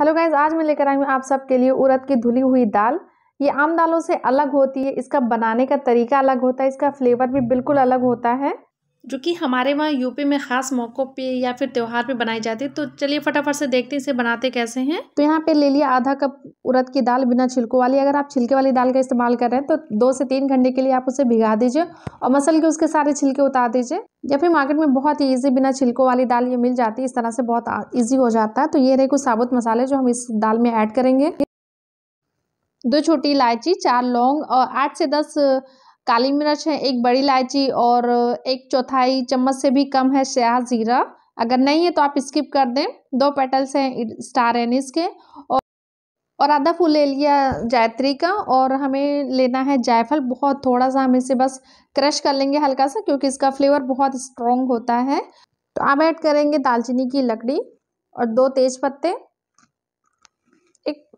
hello guys आज मैं लेकर आई हूँ आप सबके लिए उड़द की धुली हुई दाल ये आम दालों से अलग होती है इसका बनाने का तरीका अलग होता है इसका फ्लेवर भी बिल्कुल अलग होता है जो कि हमारे वहाँ यूपी में ख़ास मौक़ों पे या फिर त्यौहार पे बनाई जाती है तो चलिए फटाफट से देखते हैं इसे बनाते कैसे हैं तो यहाँ पे ले लिया आधा कप उड़द की दाल बिना छिलकों वाली अगर आप छिलके वाली दाल का इस्तेमाल कर रहे हैं तो दो से तीन घंटे के लिए आप उसे भिगा दीजिए और मसल के उसके सारे छिलके उतार दीजिए या फिर मार्केट में बहुत ही ईजी बिना छिलकों वाली दाल ये मिल जाती है इस तरह से बहुत ईजी हो जाता है तो ये रहे कुछ साबुत मसाले जो हम इस दाल में ऐड करेंगे दो छोटी इलायची चार लौंग और आठ से दस काली मिर्च है एक बड़ी इलायची और एक चौथाई चम्मच से भी कम है स्याह ज़ीरा अगर नहीं है तो आप स्किप कर दें दो पेटल्स हैं स्टार एनिस के और और आधा फूल ले लिया जायत्री का और हमें लेना है जायफल बहुत थोड़ा सा हम इसे बस क्रश कर लेंगे हल्का सा क्योंकि इसका फ्लेवर बहुत स्ट्रॉन्ग होता है तो अब ऐड करेंगे दालचीनी की लकड़ी और दो तेज पत्ते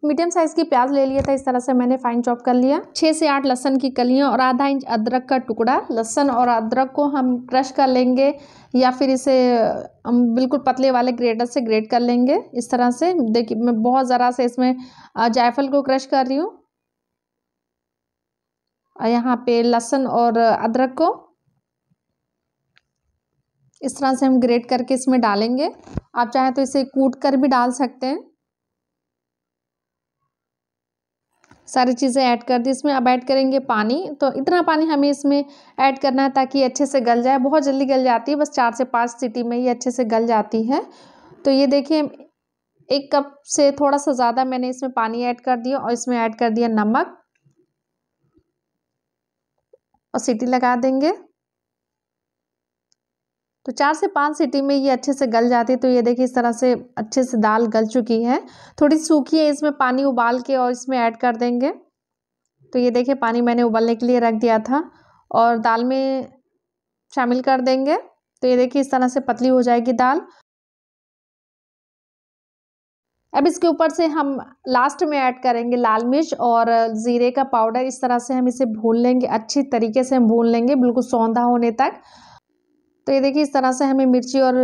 मीडियम साइज़ की प्याज ले लिया था इस तरह से मैंने फाइन चॉप कर लिया छः से आठ लहसन की कलियाँ और आधा इंच अदरक का टुकड़ा लहसन और अदरक को हम क्रश कर लेंगे या फिर इसे हम बिल्कुल पतले वाले ग्रेटर से ग्रेट कर लेंगे इस तरह से देखिए मैं बहुत ज़रा से इसमें जायफल को क्रश कर रही हूँ यहाँ पे लहसुन और अदरक को इस तरह से हम ग्रेट करके इसमें डालेंगे आप चाहें तो इसे कूट कर भी डाल सकते हैं सारी चीज़ें ऐड कर दी इसमें अब ऐड करेंगे पानी तो इतना पानी हमें इसमें ऐड करना है ताकि अच्छे से गल जाए बहुत जल्दी गल जाती है बस चार से पाँच सीटी में ही अच्छे से गल जाती है तो ये देखिए एक कप से थोड़ा सा ज़्यादा मैंने इसमें पानी ऐड कर दिया और इसमें ऐड कर दिया नमक और सीटी लगा देंगे तो चार से पाँच सीटी में ये अच्छे से गल जाती है तो ये देखिए इस तरह से अच्छे से दाल गल चुकी है थोड़ी सूखी है इसमें पानी उबाल के और इसमें ऐड कर देंगे तो ये देखिए पानी मैंने उबलने के लिए रख दिया था और दाल में शामिल कर देंगे तो ये देखिए इस तरह से पतली हो जाएगी दाल अब इसके ऊपर से हम लास्ट में ऐड करेंगे लाल मिर्च और ज़ीरे का पाउडर इस तरह से हम इसे भून लेंगे अच्छी तरीके से हम भून लेंगे बिल्कुल सौंधा होने तक तो ये देखिए इस तरह से हमें मिर्ची और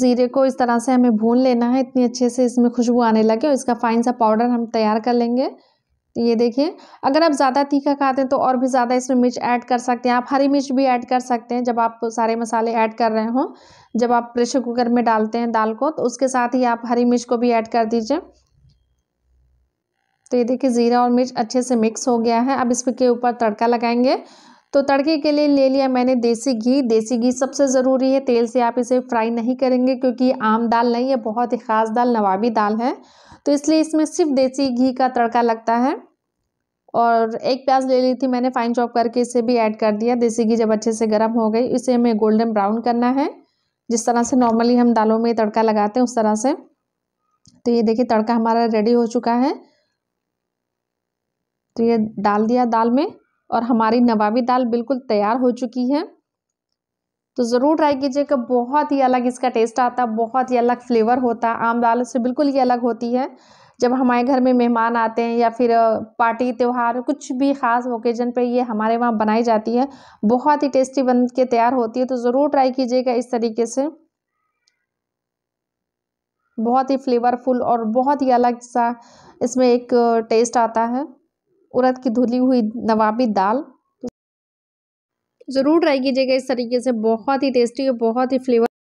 ज़ीरे को इस तरह से हमें भून लेना है इतनी अच्छे से इसमें खुशबू आने लगे और इसका फाइन सा पाउडर हम तैयार कर लेंगे तो ये देखिए अगर आप ज़्यादा तीखा खाते हैं तो और भी ज़्यादा इसमें मिर्च ऐड कर सकते हैं आप हरी मिर्च भी ऐड कर सकते हैं जब आप सारे मसाले ऐड कर रहे हों जब आप प्रेशर कुकर में डालते हैं दाल को तो उसके साथ ही आप हरी मिर्च को भी ऐड कर दीजिए तो ये देखिए ज़ीरा और मिर्च अच्छे से मिक्स हो गया है अब इसके ऊपर तड़का लगाएंगे तो तड़के के लिए ले लिया मैंने देसी घी देसी घी सबसे ज़रूरी है तेल से आप इसे फ्राई नहीं करेंगे क्योंकि आम दाल नहीं है बहुत ही ख़ास दाल नवाबी दाल है तो इसलिए इसमें सिर्फ देसी घी का तड़का लगता है और एक प्याज ले ली थी मैंने फाइन चॉप करके इसे भी ऐड कर दिया देसी घी जब अच्छे से गर्म हो गई इसे हमें गोल्डन ब्राउन करना है जिस तरह से नॉर्मली हम दालों में तड़का लगाते हैं उस तरह से तो ये देखिए तड़का हमारा रेडी हो चुका है तो ये डाल दिया दाल में और हमारी नवाबी दाल बिल्कुल तैयार हो चुकी है तो ज़रूर ट्राई कीजिएगा बहुत ही अलग इसका टेस्ट आता बहुत ही अलग फ्लेवर होता है आम दाल से बिल्कुल ही अलग होती है जब हमारे घर में मेहमान आते हैं या फिर पार्टी त्यौहार कुछ भी ख़ास ओकेजन पे ये हमारे वहाँ बनाई जाती है बहुत ही टेस्टी बन के तैयार होती है तो ज़रूर ट्राई कीजिएगा इस तरीके से बहुत ही फ्लेवरफुल और बहुत ही अलग सा इसमें एक टेस्ट आता है उड़द की धुली हुई नवाबी दाल तो ज़रूर ट्राई कीजिएगा इस तरीके से बहुत ही टेस्टी और बहुत ही फ्लेवर